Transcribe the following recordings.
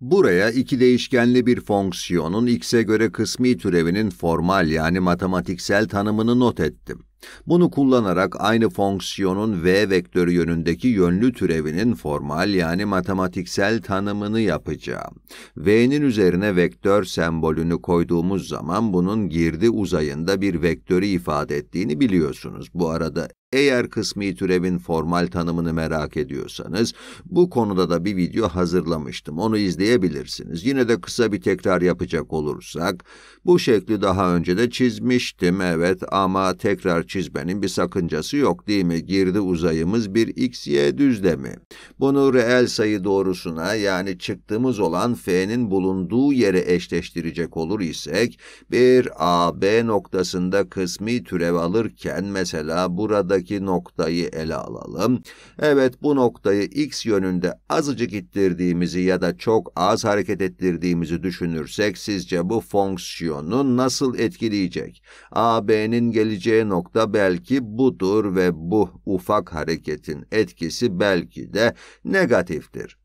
Buraya iki değişkenli bir fonksiyonun x'e göre kısmi türevinin formal yani matematiksel tanımını not ettim. Bunu kullanarak aynı fonksiyonun v vektörü yönündeki yönlü türevinin formal yani matematiksel tanımını yapacağım. v'nin üzerine vektör sembolünü koyduğumuz zaman bunun girdi uzayında bir vektörü ifade ettiğini biliyorsunuz. Bu arada eğer kısmi türevin formal tanımını merak ediyorsanız, bu konuda da bir video hazırlamıştım. Onu izleyebilirsiniz. Yine de kısa bir tekrar yapacak olursak, bu şekli daha önce de çizmiştim, evet ama tekrar çizmenin bir sakıncası yok değil mi? Girdi uzayımız bir x-y düzlemi. Bunu reel sayı doğrusuna yani çıktığımız olan f'nin bulunduğu yere eşleştirecek olur isek, bir a, b noktasında kısmi türev alırken mesela burada arasındaki noktayı ele alalım. Evet bu noktayı x yönünde azıcık ittirdiğimizi ya da çok az hareket ettirdiğimizi düşünürsek sizce bu fonksiyonu nasıl etkileyecek? AB'nin geleceği nokta belki budur ve bu ufak hareketin etkisi belki de negatiftir.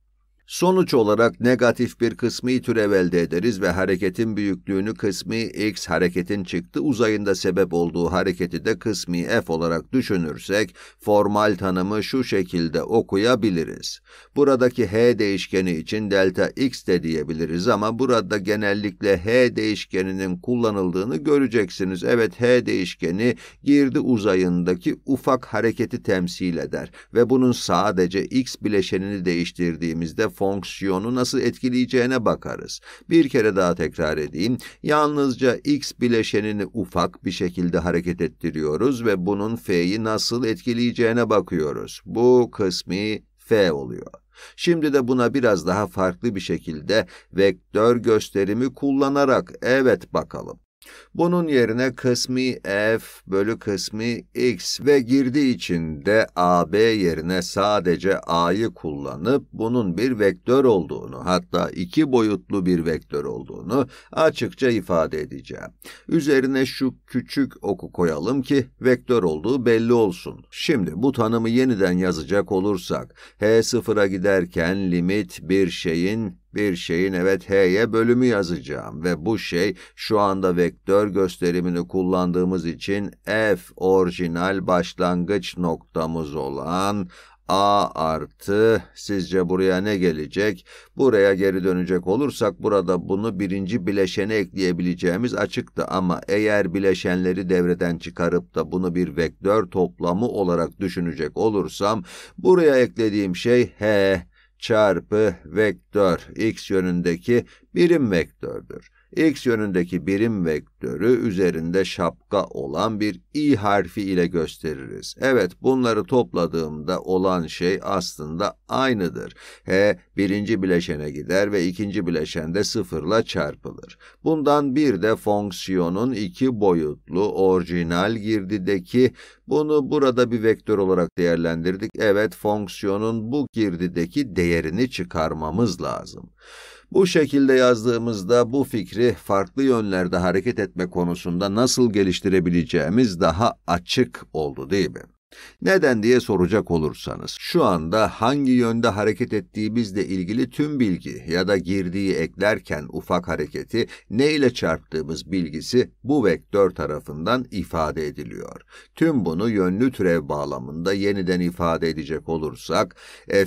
Sonuç olarak negatif bir kısmi türev elde ederiz ve hareketin büyüklüğünü kısmi x hareketin çıktı uzayında sebep olduğu hareketi de kısmi f olarak düşünürsek formal tanımı şu şekilde okuyabiliriz. Buradaki h değişkeni için delta x de diyebiliriz ama burada genellikle h değişkeninin kullanıldığını göreceksiniz. Evet h değişkeni girdi uzayındaki ufak hareketi temsil eder ve bunun sadece x bileşenini değiştirdiğimizde fonksiyonu nasıl etkileyeceğine bakarız. Bir kere daha tekrar edeyim. Yalnızca x bileşenini ufak bir şekilde hareket ettiriyoruz ve bunun f'yi nasıl etkileyeceğine bakıyoruz. Bu kısmi f oluyor. Şimdi de buna biraz daha farklı bir şekilde vektör gösterimi kullanarak evet bakalım. Bunun yerine kısmi f bölü kısmi x ve girdi içinde ab yerine sadece a'yı kullanıp bunun bir vektör olduğunu hatta iki boyutlu bir vektör olduğunu açıkça ifade edeceğim. Üzerine şu küçük oku koyalım ki vektör olduğu belli olsun. Şimdi bu tanımı yeniden yazacak olursak h sıfıra giderken limit bir şeyin bir şeyin evet H'ye bölümü yazacağım ve bu şey şu anda vektör gösterimini kullandığımız için F orijinal başlangıç noktamız olan A artı sizce buraya ne gelecek? Buraya geri dönecek olursak burada bunu birinci bileşene ekleyebileceğimiz açıktı ama eğer bileşenleri devreden çıkarıp da bunu bir vektör toplamı olarak düşünecek olursam buraya eklediğim şey H çarpı vektör x yönündeki birim vektördür. x yönündeki birim vektör sektörü üzerinde şapka olan bir i harfi ile gösteririz. Evet bunları topladığımda olan şey aslında aynıdır. H birinci bileşene gider ve ikinci bileşende sıfırla çarpılır. Bundan bir de fonksiyonun iki boyutlu orijinal girdideki bunu burada bir vektör olarak değerlendirdik. Evet fonksiyonun bu girdideki değerini çıkarmamız lazım. Bu şekilde yazdığımızda bu fikri farklı yönlerde hareket et etme konusunda nasıl geliştirebileceğimiz daha açık oldu değil mi? Neden diye soracak olursanız, şu anda hangi yönde hareket ettiğimizle ilgili tüm bilgi ya da girdiği eklerken ufak hareketi ne ile çarptığımız bilgisi bu vektör tarafından ifade ediliyor. Tüm bunu yönlü türev bağlamında yeniden ifade edecek olursak,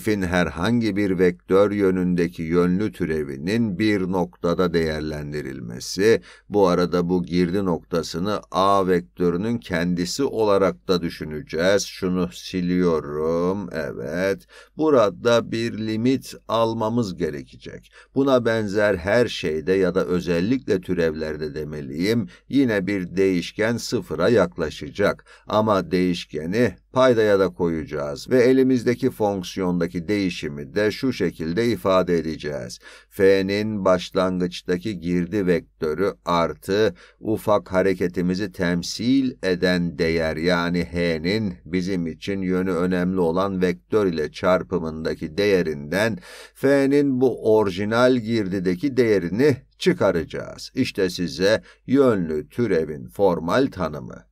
f'in herhangi bir vektör yönündeki yönlü türevinin bir noktada değerlendirilmesi, bu arada bu girdi noktasını a vektörünün kendisi olarak da düşüneceğiz biraz şunu siliyorum. Evet. Burada bir limit almamız gerekecek. Buna benzer her şeyde ya da özellikle türevlerde demeliyim. Yine bir değişken sıfıra yaklaşacak. Ama değişkeni paydaya da koyacağız ve elimizdeki fonksiyondaki değişimi de şu şekilde ifade edeceğiz. F'nin başlangıçtaki girdi vektörü artı ufak hareketimizi temsil eden değer yani H'nin bizim için yönü önemli olan vektör ile çarpımındaki değerinden f'nin bu orijinal girdideki değerini çıkaracağız. İşte size yönlü türevin formal tanımı.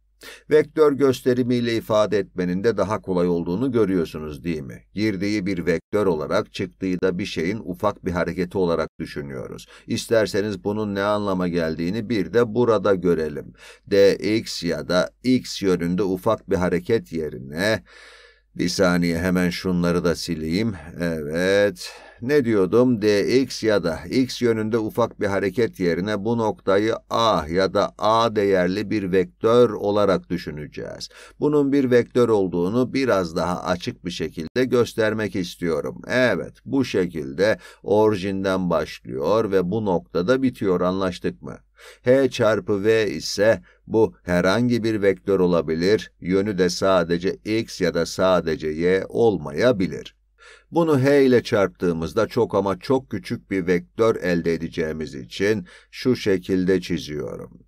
Vektör gösterimiyle ifade etmenin de daha kolay olduğunu görüyorsunuz değil mi? Girdiği bir vektör olarak çıktığı da bir şeyin ufak bir hareketi olarak düşünüyoruz. İsterseniz bunun ne anlama geldiğini bir de burada görelim. dx ya da x yönünde ufak bir hareket yerine... Bir saniye hemen şunları da sileyim. Evet ne diyordum dx ya da x yönünde ufak bir hareket yerine bu noktayı a ya da a değerli bir vektör olarak düşüneceğiz. Bunun bir vektör olduğunu biraz daha açık bir şekilde göstermek istiyorum. Evet bu şekilde orijinden başlıyor ve bu noktada bitiyor anlaştık mı? h çarpı v ise bu herhangi bir vektör olabilir, yönü de sadece x ya da sadece y olmayabilir. Bunu h ile çarptığımızda çok ama çok küçük bir vektör elde edeceğimiz için şu şekilde çiziyorum.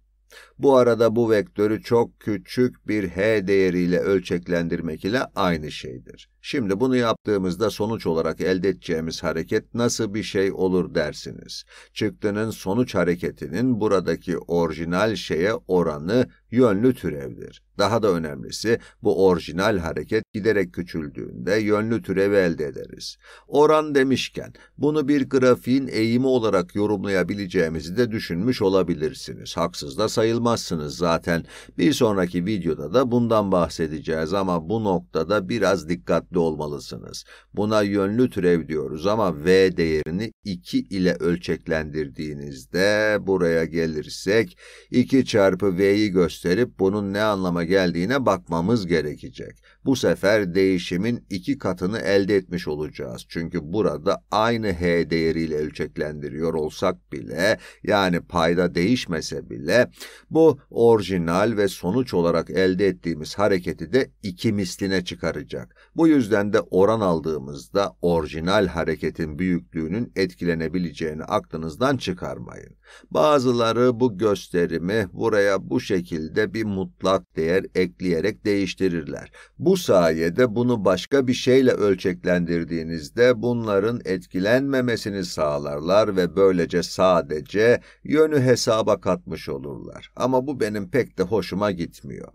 Bu arada bu vektörü çok küçük bir h değeriyle ölçeklendirmek ile aynı şeydir. Şimdi bunu yaptığımızda sonuç olarak elde edeceğimiz hareket nasıl bir şey olur dersiniz. Çıktının sonuç hareketinin buradaki orijinal şeye oranı yönlü türevdir. Daha da önemlisi bu orijinal hareket giderek küçüldüğünde yönlü türevi elde ederiz. Oran demişken bunu bir grafiğin eğimi olarak yorumlayabileceğimizi de düşünmüş olabilirsiniz. Haksız da sayılmaz olmazsınız zaten. Bir sonraki videoda da bundan bahsedeceğiz ama bu noktada biraz dikkatli olmalısınız. Buna yönlü türev diyoruz ama V değerini 2 ile ölçeklendirdiğinizde buraya gelirsek 2 çarpı V'yi gösterip bunun ne anlama geldiğine bakmamız gerekecek. Bu sefer değişimin iki katını elde etmiş olacağız. Çünkü burada aynı H değeriyle ölçeklendiriyor olsak bile yani payda değişmese bile bu orijinal ve sonuç olarak elde ettiğimiz hareketi de iki misline çıkaracak. Bu yüzden de oran aldığımızda orijinal hareketin büyüklüğünün etkilenebileceğini aklınızdan çıkarmayın. Bazıları bu gösterimi buraya bu şekilde bir mutlak değer ekleyerek değiştirirler. Bu sayede bunu başka bir şeyle ölçeklendirdiğinizde bunların etkilenmemesini sağlarlar ve böylece sadece yönü hesaba katmış olurlar ama bu benim pek de hoşuma gitmiyor.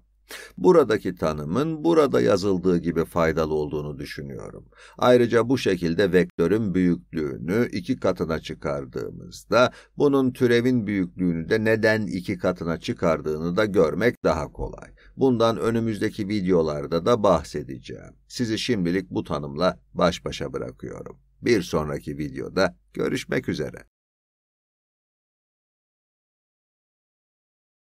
Buradaki tanımın burada yazıldığı gibi faydalı olduğunu düşünüyorum. Ayrıca bu şekilde vektörün büyüklüğünü iki katına çıkardığımızda bunun türevin büyüklüğünü de neden iki katına çıkardığını da görmek daha kolay. Bundan önümüzdeki videolarda da bahsedeceğim. Sizi şimdilik bu tanımla baş başa bırakıyorum. Bir sonraki videoda görüşmek üzere.